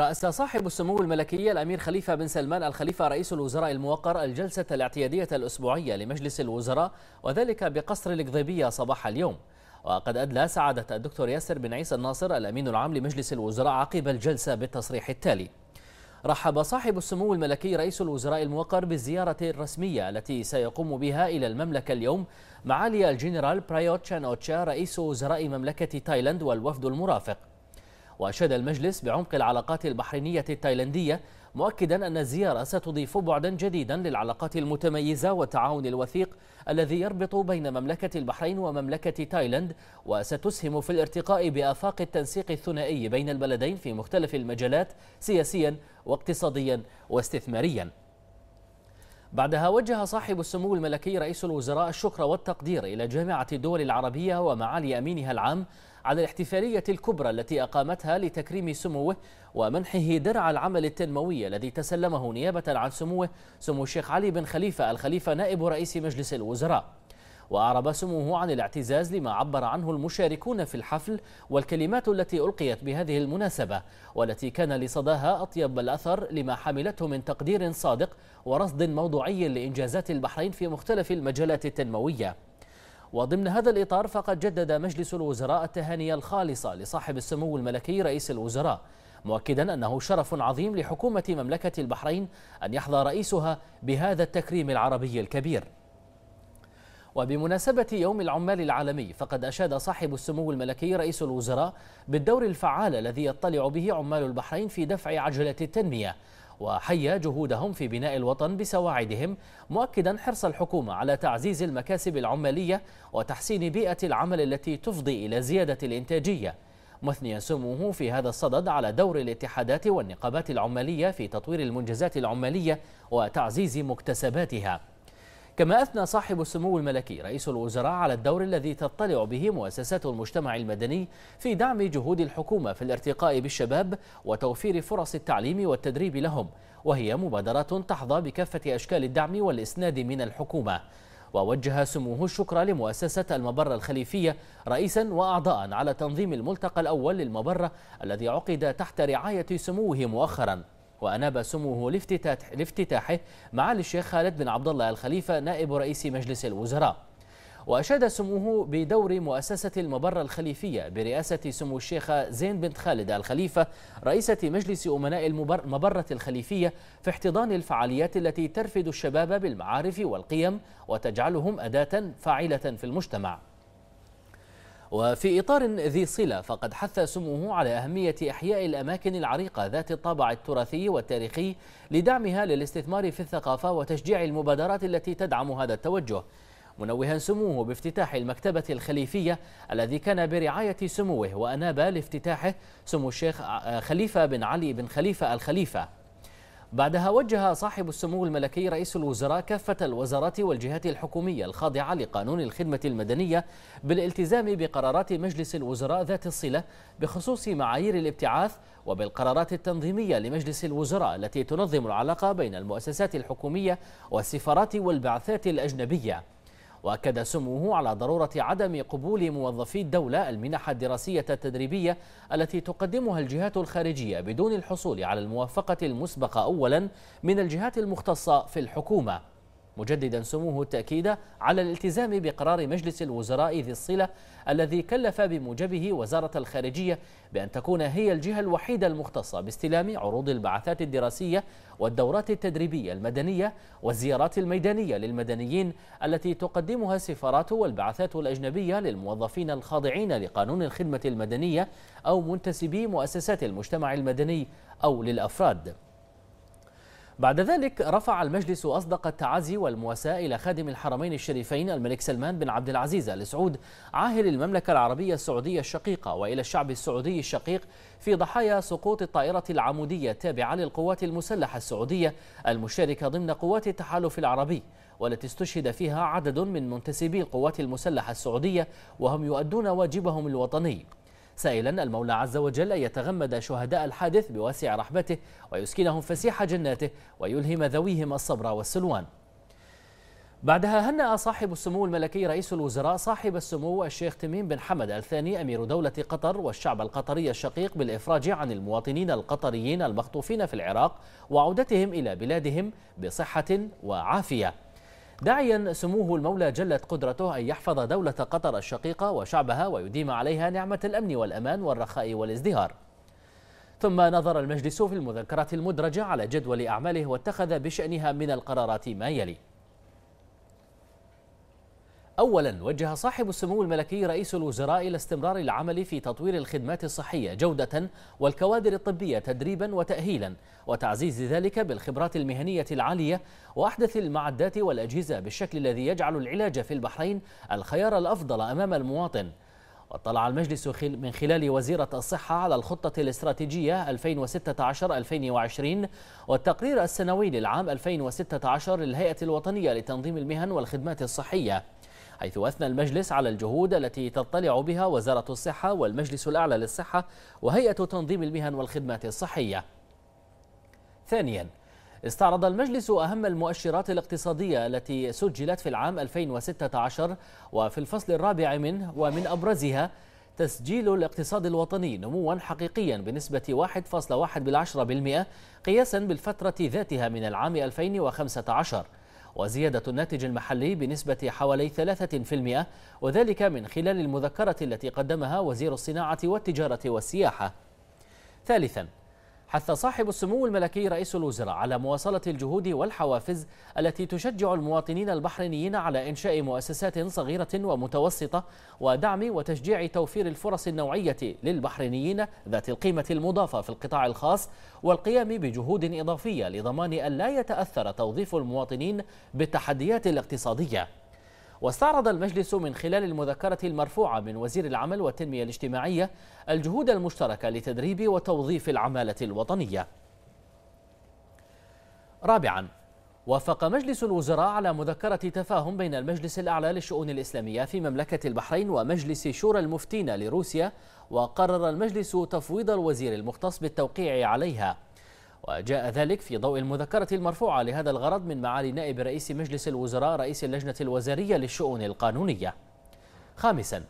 رأس صاحب السمو الملكي الأمير خليفة بن سلمان الخليفة رئيس الوزراء الموقر الجلسة الاعتيادية الأسبوعية لمجلس الوزراء وذلك بقصر القضيبية صباح اليوم وقد أدلى سعادة الدكتور ياسر بن عيسى الناصر الأمين العام لمجلس الوزراء عقب الجلسة بالتصريح التالي رحب صاحب السمو الملكي رئيس الوزراء الموقر بالزيارة الرسمية التي سيقوم بها إلى المملكة اليوم معالي الجنرال برايوت شان أوتشا رئيس وزراء مملكة تايلاند والوفد المرافق وأشاد المجلس بعمق العلاقات البحرينية التايلاندية مؤكدا أن الزيارة ستضيف بعدا جديدا للعلاقات المتميزة والتعاون الوثيق الذي يربط بين مملكة البحرين ومملكة تايلاند وستسهم في الارتقاء بآفاق التنسيق الثنائي بين البلدين في مختلف المجالات سياسيا واقتصاديا واستثماريا بعدها وجه صاحب السمو الملكي رئيس الوزراء الشكر والتقدير إلى جامعة الدول العربية ومعالي أمينها العام على الاحتفالية الكبرى التي أقامتها لتكريم سموه ومنحه درع العمل التنموي الذي تسلمه نيابة عن سموه سمو الشيخ علي بن خليفة الخليفة نائب رئيس مجلس الوزراء وأعرب سموه عن الاعتزاز لما عبر عنه المشاركون في الحفل والكلمات التي ألقيت بهذه المناسبة والتي كان لصداها أطيب الأثر لما حملته من تقدير صادق ورصد موضوعي لإنجازات البحرين في مختلف المجالات التنموية وضمن هذا الإطار فقد جدد مجلس الوزراء التهاني الخالصة لصاحب السمو الملكي رئيس الوزراء مؤكدا أنه شرف عظيم لحكومة مملكة البحرين أن يحظى رئيسها بهذا التكريم العربي الكبير وبمناسبة يوم العمال العالمي فقد أشاد صاحب السمو الملكي رئيس الوزراء بالدور الفعال الذي يطلع به عمال البحرين في دفع عجلة التنمية وحيا جهودهم في بناء الوطن بسواعدهم مؤكدا حرص الحكومة على تعزيز المكاسب العمالية وتحسين بيئة العمل التي تفضي إلى زيادة الإنتاجية مثنيا سموه في هذا الصدد على دور الاتحادات والنقابات العمالية في تطوير المنجزات العمالية وتعزيز مكتسباتها كما أثنى صاحب السمو الملكي رئيس الوزراء على الدور الذي تطلع به مؤسسات المجتمع المدني في دعم جهود الحكومة في الارتقاء بالشباب وتوفير فرص التعليم والتدريب لهم وهي مبادرة تحظى بكافة أشكال الدعم والإسناد من الحكومة ووجه سموه الشكر لمؤسسة المبرة الخليفية رئيسا وأعضاء على تنظيم الملتقى الأول للمبرة الذي عقد تحت رعاية سموه مؤخراً وأناب سموه لافتتاحه معالي الشيخ خالد بن عبد الله الخليفة نائب رئيس مجلس الوزراء وأشاد سموه بدور مؤسسة المبرة الخليفية برئاسة سمو الشيخة زين بنت خالد الخليفة رئيسة مجلس أمناء المبرة الخليفية في احتضان الفعاليات التي ترفد الشباب بالمعارف والقيم وتجعلهم أداة فاعلة في المجتمع وفي إطار ذي صلة فقد حث سموه على أهمية إحياء الأماكن العريقة ذات الطابع التراثي والتاريخي لدعمها للاستثمار في الثقافة وتشجيع المبادرات التي تدعم هذا التوجه منوها سموه بافتتاح المكتبة الخليفية الذي كان برعاية سموه وأناب لافتتاحه سمو الشيخ خليفة بن علي بن خليفة الخليفة بعدها وجه صاحب السمو الملكي رئيس الوزراء كافة الوزارات والجهات الحكومية الخاضعة لقانون الخدمة المدنية بالالتزام بقرارات مجلس الوزراء ذات الصلة بخصوص معايير الابتعاث وبالقرارات التنظيمية لمجلس الوزراء التي تنظم العلاقة بين المؤسسات الحكومية والسفارات والبعثات الأجنبية وأكد سموه على ضرورة عدم قبول موظفي الدولة المنح الدراسية التدريبية التي تقدمها الجهات الخارجية بدون الحصول على الموافقة المسبقة أولا من الجهات المختصة في الحكومة مجددا سموه التأكيد على الالتزام بقرار مجلس الوزراء ذي الصلة الذي كلف بموجبه وزارة الخارجية بأن تكون هي الجهة الوحيدة المختصة باستلام عروض البعثات الدراسية والدورات التدريبية المدنية والزيارات الميدانية للمدنيين التي تقدمها السفارات والبعثات الأجنبية للموظفين الخاضعين لقانون الخدمة المدنية أو منتسبي مؤسسات المجتمع المدني أو للأفراد بعد ذلك رفع المجلس أصدق التعازي والمواساة إلى خادم الحرمين الشريفين الملك سلمان بن عبد العزيز آل سعود عاهل المملكة العربية السعودية الشقيقة وإلى الشعب السعودي الشقيق في ضحايا سقوط الطائرة العمودية التابعة للقوات المسلحة السعودية المشاركة ضمن قوات التحالف العربي والتي استشهد فيها عدد من منتسبي القوات المسلحة السعودية وهم يؤدون واجبهم الوطني سائلا المولى عز وجل أن يتغمد شهداء الحادث بواسع رحمته ويسكنهم فسيح جناته ويلهم ذويهم الصبر والسلوان بعدها هنأ صاحب السمو الملكي رئيس الوزراء صاحب السمو الشيخ تميم بن حمد الثاني أمير دولة قطر والشعب القطري الشقيق بالإفراج عن المواطنين القطريين المخطوفين في العراق وعودتهم إلى بلادهم بصحة وعافية داعيا سموه المولى جلت قدرته أن يحفظ دولة قطر الشقيقة وشعبها ويديم عليها نعمة الأمن والأمان والرخاء والازدهار ثم نظر المجلس في المذكرة المدرجة على جدول أعماله واتخذ بشأنها من القرارات ما يلي أولا وجه صاحب السمو الملكي رئيس الوزراء إلى استمرار العمل في تطوير الخدمات الصحية جودة والكوادر الطبية تدريبا وتأهيلا وتعزيز ذلك بالخبرات المهنية العالية وأحدث المعدات والأجهزة بالشكل الذي يجعل العلاج في البحرين الخيار الأفضل أمام المواطن واطلع المجلس من خلال وزيرة الصحة على الخطة الاستراتيجية 2016-2020 والتقرير السنوي للعام 2016 للهيئة الوطنية لتنظيم المهن والخدمات الصحية حيث أثنى المجلس على الجهود التي تطلع بها وزارة الصحة والمجلس الأعلى للصحة وهيئة تنظيم المهن والخدمات الصحية ثانياً استعرض المجلس أهم المؤشرات الاقتصادية التي سجلت في العام 2016 وفي الفصل الرابع منه ومن أبرزها تسجيل الاقتصاد الوطني نموا حقيقيا بنسبة 1.1% قياسا بالفترة ذاتها من العام 2015 وزيادة الناتج المحلي بنسبة حوالي 3% وذلك من خلال المذكرة التي قدمها وزير الصناعة والتجارة والسياحة ثالثاً حث صاحب السمو الملكي رئيس الوزراء على مواصلة الجهود والحوافز التي تشجع المواطنين البحرينيين على إنشاء مؤسسات صغيرة ومتوسطة ودعم وتشجيع توفير الفرص النوعية للبحرينيين ذات القيمة المضافة في القطاع الخاص والقيام بجهود إضافية لضمان أن لا يتأثر توظيف المواطنين بالتحديات الاقتصادية واستعرض المجلس من خلال المذكرة المرفوعة من وزير العمل والتنمية الاجتماعية الجهود المشتركة لتدريب وتوظيف العمالة الوطنية رابعاً وافق مجلس الوزراء على مذكرة تفاهم بين المجلس الأعلى للشؤون الإسلامية في مملكة البحرين ومجلس شورى المفتين لروسيا وقرر المجلس تفويض الوزير المختص بالتوقيع عليها وجاء ذلك في ضوء المذكرة المرفوعة لهذا الغرض من معالي نائب رئيس مجلس الوزراء رئيس اللجنة الوزارية للشؤون القانونية خامساً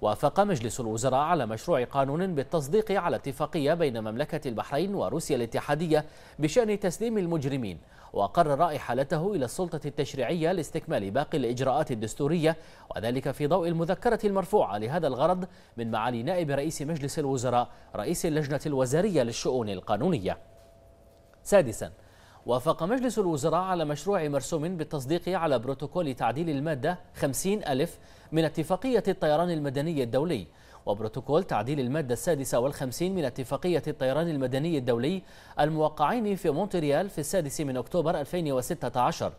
وافق مجلس الوزراء على مشروع قانون بالتصديق على اتفاقية بين مملكة البحرين وروسيا الاتحادية بشأن تسليم المجرمين وقرر إحالته إلى السلطة التشريعية لاستكمال باقي الإجراءات الدستورية وذلك في ضوء المذكرة المرفوعة لهذا الغرض من معالي نائب رئيس مجلس الوزراء رئيس اللجنة الوزارية للشؤون القانونية سادسا وافق مجلس الوزراء على مشروع مرسوم بالتصديق على بروتوكول تعديل المادة 50 ألف من اتفاقية الطيران المدني الدولي وبروتوكول تعديل المادة السادسة والخمسين من اتفاقية الطيران المدني الدولي الموقعين في مونتريال في السادس من أكتوبر 2016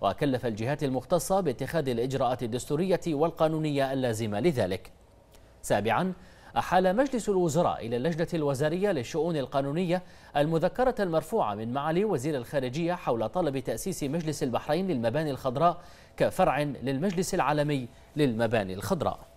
وكلف الجهات المختصة باتخاذ الإجراءات الدستورية والقانونية اللازمة لذلك سابعاً أحال مجلس الوزراء إلى اللجنة الوزارية للشؤون القانونية المذكرة المرفوعة من معالي وزير الخارجية حول طلب تأسيس مجلس البحرين للمباني الخضراء كفرع للمجلس العالمي للمباني الخضراء